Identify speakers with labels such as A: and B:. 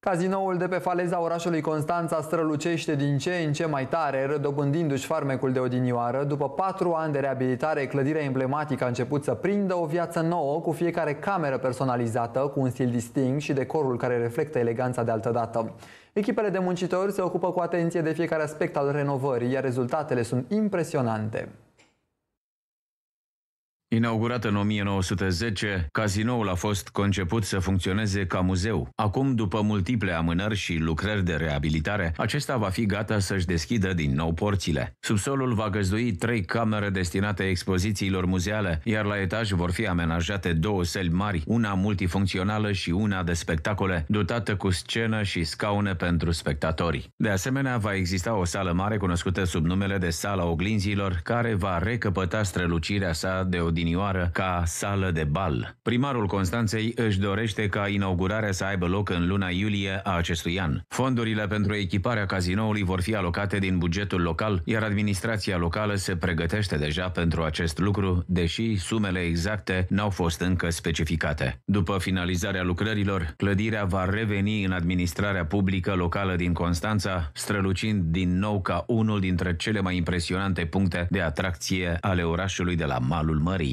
A: Cazinoul de pe faleza orașului Constanța strălucește din ce în ce mai tare, redobândindu și farmecul de odinioară. După patru ani de reabilitare, clădirea emblematică a început să prindă o viață nouă, cu fiecare cameră personalizată, cu un stil distinct și decorul care reflectă eleganța de altădată. Echipele de muncitori se ocupă cu atenție de fiecare aspect al renovării, iar rezultatele sunt impresionante.
B: Inaugurat în 1910, casinoul a fost conceput să funcționeze ca muzeu. Acum, după multiple amânări și lucrări de reabilitare, acesta va fi gata să-și deschidă din nou porțile. Subsolul va găzdui trei camere destinate expozițiilor muzeale, iar la etaj vor fi amenajate două săli mari, una multifuncțională și una de spectacole, dotată cu scenă și scaune pentru spectatorii. De asemenea, va exista o sală mare cunoscută sub numele de Sala Oglinzilor, care va recăpăta strălucirea sa de o odinioară ca sală de bal. Primarul Constanței își dorește ca inaugurarea să aibă loc în luna iulie a acestui an. Fondurile pentru echiparea cazinoului vor fi alocate din bugetul local, iar administrația locală se pregătește deja pentru acest lucru, deși sumele exacte n-au fost încă specificate. După finalizarea lucrărilor, clădirea va reveni în administrarea publică locală din Constanța, strălucind din nou ca unul dintre cele mai impresionante puncte de atracție ale orașului de la malul mării.